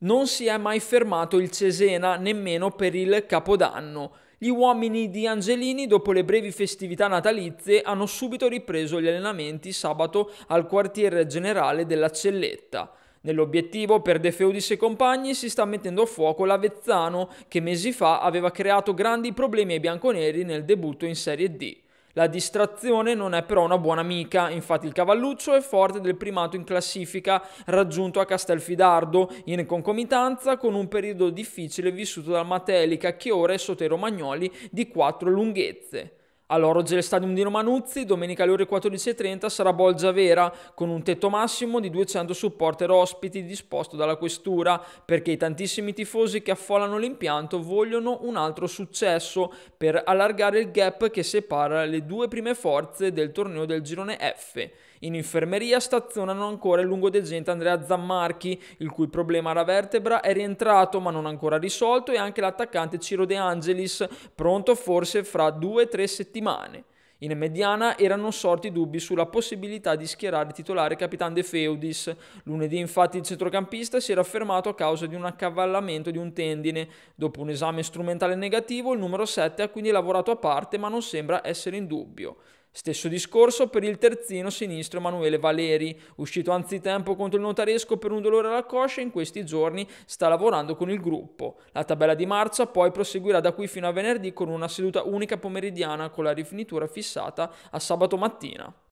Non si è mai fermato il Cesena nemmeno per il Capodanno. Gli uomini di Angelini, dopo le brevi festività natalizie, hanno subito ripreso gli allenamenti sabato al quartier generale della Celletta. Nell'obiettivo per De Feudis e compagni si sta mettendo a fuoco l'Avezzano, che mesi fa aveva creato grandi problemi ai bianconeri nel debutto in Serie D. La distrazione non è però una buona amica, infatti il cavalluccio è forte del primato in classifica raggiunto a Castelfidardo, in concomitanza con un periodo difficile vissuto dal Matelica che ora è sotto i Romagnoli di quattro lunghezze. All'Orogel Stadium di Romanuzzi, domenica alle ore 14.30 sarà Bolgia Vera con un tetto massimo di 200 supporter ospiti disposto dalla questura perché i tantissimi tifosi che affollano l'impianto vogliono un altro successo per allargare il gap che separa le due prime forze del torneo del girone F. In infermeria stazionano ancora il lungodegente Andrea Zammarchi, il cui problema alla vertebra è rientrato ma non ancora risolto, e anche l'attaccante Ciro De Angelis, pronto forse fra due o tre settimane. In mediana erano sorti dubbi sulla possibilità di schierare titolare Capitan De Feudis. Lunedì infatti il centrocampista si era fermato a causa di un accavallamento di un tendine. Dopo un esame strumentale negativo il numero 7 ha quindi lavorato a parte ma non sembra essere in dubbio. Stesso discorso per il terzino sinistro Emanuele Valeri, uscito anzitempo contro il notaresco per un dolore alla coscia in questi giorni sta lavorando con il gruppo. La tabella di marcia poi proseguirà da qui fino a venerdì con una seduta unica pomeridiana con la rifinitura fissata a sabato mattina.